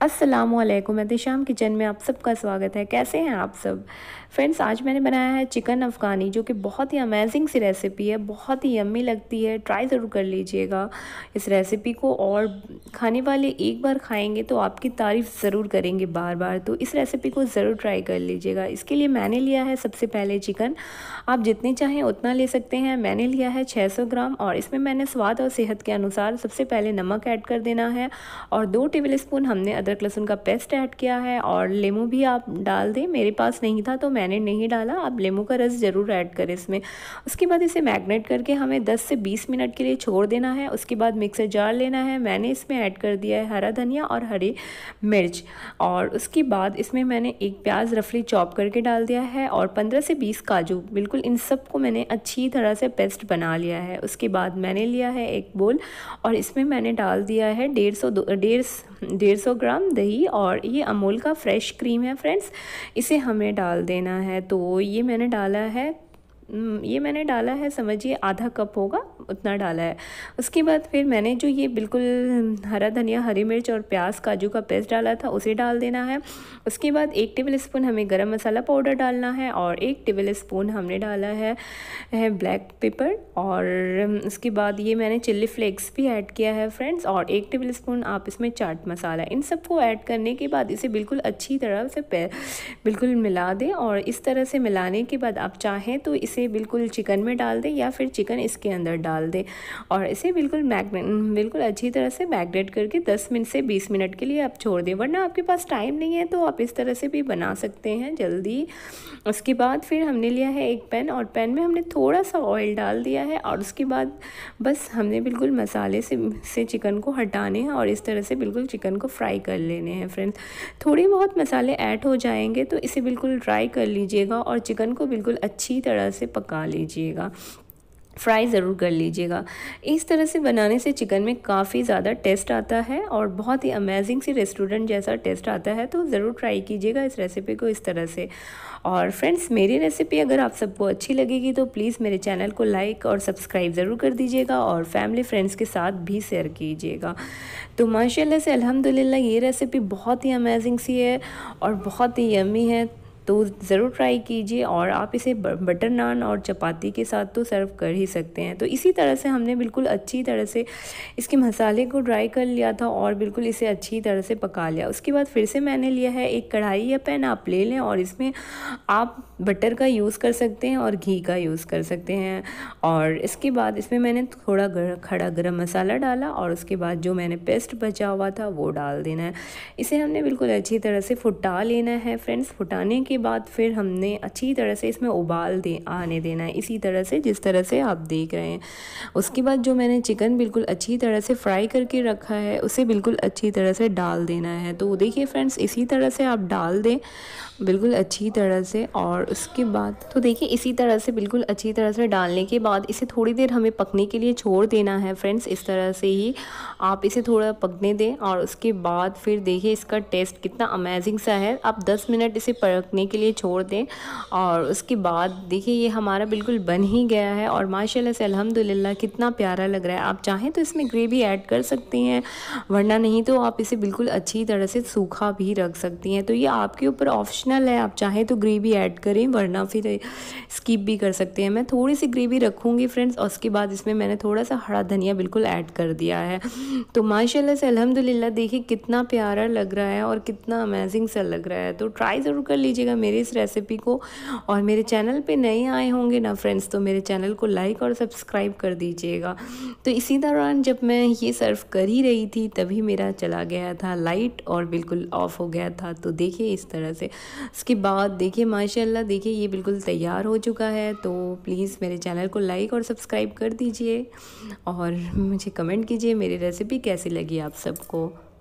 Aslam दिशाम kitchen में आप सबका स्वागत है कैसे हैं आप सब फ्रेंड्स आज मैंने बनाया है चिकन अफ़गानी जो कि बहुत ही अमेजिंग सी रेसिपी है बहुत ही यम्मी लगती है ट्राई ज़रूर कर लीजिएगा इस रेसिपी को और खाने वाले एक बार खाएंगे तो आपकी तारीफ़ ज़रूर करेंगे बार बार तो इस रेसिपी को ज़रूर ट्राई कर लीजिएगा इसके लिए मैंने लिया है सबसे पहले चिकन आप जितने चाहें उतना ले सकते हैं मैंने लिया है सौ ग्राम और इसमें मैंने स्वाद और सेहत के अनुसार सबसे पहले नमक ऐड कर देना है और दो टेबल स्पून हमने अदरक लहसुन का पेस्ट ऐड किया है और लेमू भी आप डाल दें मेरे पास नहीं था तो मैंने नहीं डाला आप लेमू का रस ज़रूर ऐड करें इसमें उसके बाद इसे मैगनेट करके हमें 10 से 20 मिनट के लिए छोड़ देना है उसके बाद मिक्सर जार लेना है मैंने इसमें ऐड कर दिया है हरा धनिया और हरी मिर्च और उसके बाद इसमें मैंने एक प्याज रफली चॉप करके डाल दिया है और पंद्रह से बीस काजू बिल्कुल इन सब को मैंने अच्छी तरह से पेस्ट बना लिया है उसके बाद मैंने लिया है एक बोल और इसमें मैंने डाल दिया है डेढ़ सौ डेढ़ डेढ़ सौ ग्राम ग्राम दही और ये अमूल का फ्रेश क्रीम है फ्रेंड्स इसे हमें डाल देना है तो ये मैंने डाला है हम्म, ये मैंने डाला है समझिए आधा कप होगा उतना डाला है उसके बाद फिर मैंने जो ये बिल्कुल हरा धनिया हरी मिर्च और प्याज काजू का पेस्ट डाला था उसे डाल देना है उसके बाद एक टेबल स्पून हमें गर्म मसाला पाउडर डालना है और एक टेबल स्पून हमने डाला है, है ब्लैक पेपर और उसके बाद ये मैंने चिल्ली फ्लेक्स भी ऐड किया है फ्रेंड्स और एक टेबल स्पून आप इसमें चाट मसाला इन सबको ऐड करने के बाद इसे बिल्कुल अच्छी तरह से बिल्कुल मिला दें और इस तरह से मिलाने के बाद आप चाहें तो इसे बिल्कुल चिकन में डाल दें या फिर चिकन इसके अंदर डाल डाल दें और इसे बिल्कुल मैगनेट बिल्कुल अच्छी तरह से मैगनेट करके 10 मिनट से 20 मिनट के लिए आप छोड़ दें वरना आपके पास टाइम नहीं है तो आप इस तरह से भी बना सकते हैं जल्दी उसके बाद फिर हमने लिया है एक पैन और पैन में हमने थोड़ा सा ऑयल डाल दिया है और उसके बाद बस हमने बिल्कुल मसाले से से चिकन को हटाने हैं और इस तरह से बिल्कुल चिकन को फ्राई कर लेने हैं फ्रेंड्स थोड़े बहुत मसाले ऐड हो जाएंगे तो इसे बिल्कुल ड्राई कर लीजिएगा और चिकन को बिल्कुल अच्छी तरह से पका लीजिएगा फ्राई ज़रूर कर लीजिएगा इस तरह से बनाने से चिकन में काफ़ी ज़्यादा टेस्ट आता है और बहुत ही अमेजिंग सी रेस्टोरेंट जैसा टेस्ट आता है तो ज़रूर ट्राई कीजिएगा इस रेसिपी को इस तरह से और फ्रेंड्स मेरी रेसिपी अगर आप सबको अच्छी लगेगी तो प्लीज़ मेरे चैनल को लाइक और सब्सक्राइब ज़रूर कर दीजिएगा और फैमिली फ्रेंड्स के साथ भी शेयर कीजिएगा तो माशाला से अलहमदिल्ला ये रेसिपी बहुत ही अमेजिंग सी है और बहुत ही यमी है तो ज़रूर ट्राई कीजिए और आप इसे बटर नान और चपाती के साथ तो सर्व कर ही सकते हैं तो इसी तरह से हमने बिल्कुल अच्छी तरह से इसके मसाले को ड्राई कर लिया था और बिल्कुल इसे अच्छी तरह से पका लिया उसके बाद फिर से मैंने लिया है एक कढ़ाई या पैन आप ले लें और इसमें आप बटर का यूज़ कर सकते हैं और घी का यूज़ कर सकते हैं और इसके बाद इसमें मैंने थोड़ा गर, खड़ा गर्म मसाला डाला और उसके बाद जो मैंने पेस्ट बचा हुआ था वो डाल देना है इसे हमने बिल्कुल अच्छी तरह से फुटा लेना है फ्रेंड्स फुटाने के उसके बाद फिर हमने अच्छी तरह से इसमें उबाल दे आने देना है इसी तरह से जिस तरह से आप देख रहे हैं उसके बाद जो मैंने चिकन बिल्कुल अच्छी तरह से फ्राई करके रखा है उसे बिल्कुल अच्छी तरह से डाल देना है तो देखिए फ्रेंड्स इसी तरह से आप डाल दें बिल्कुल अच्छी तरह से और उसके बाद तो देखिए इसी तरह से बिल्कुल अच्छी तरह से डालने के बाद इसे थोड़ी देर हमें पकने के लिए छोड़ देना है फ्रेंड्स इस तरह से ही आप इसे थोड़ा पकने दें और उसके बाद फिर देखिए इसका टेस्ट कितना अमेजिंग सा है आप 10 मिनट इसे पकने पकने के लिए छोड़ दें और उसके बाद देखिए ये हमारा बिल्कुल बन ही गया है और माशाल्लाह से अल्हम्दुलिल्लाह कितना प्यारा लग रहा है आप चाहें तो इसमें ग्रेवी ऐड कर सकती हैं वरना नहीं तो आप इसे बिल्कुल अच्छी तरह से सूखा भी रख सकती हैं तो ये आपके ऊपर ऑप्शनल है आप चाहें तो ग्रेवी ऐड करें वरना फिर स्किप भी कर सकते हैं मैं थोड़ी सी ग्रेवी रखूँगी फ्रेंड्स और उसके बाद इसमें मैंने थोड़ा सा हरा धनिया बिल्कुल ऐड कर दिया है तो माशाल्लाह से अल्हम्दुलिल्लाह देखिए कितना प्यारा लग रहा है और कितना अमेजिंग सा लग रहा है तो ट्राई ज़रूर कर लीजिएगा कीजिएगा मेरी इस रेसिपी को और मेरे चैनल पे नए आए होंगे ना फ्रेंड्स तो मेरे चैनल को लाइक और सब्सक्राइब कर दीजिएगा तो इसी दौरान जब मैं ये सर्व कर ही रही थी तभी मेरा चला गया था लाइट और बिल्कुल ऑफ हो गया था तो देखिए इस तरह से उसके बाद देखिए माशा देखिए ये बिल्कुल तैयार हो चुका है तो प्लीज़ मेरे चैनल को लाइक और सब्सक्राइब कर दीजिए और मुझे कमेंट कीजिए मेरी रेसिपी कैसी लगी आप सबको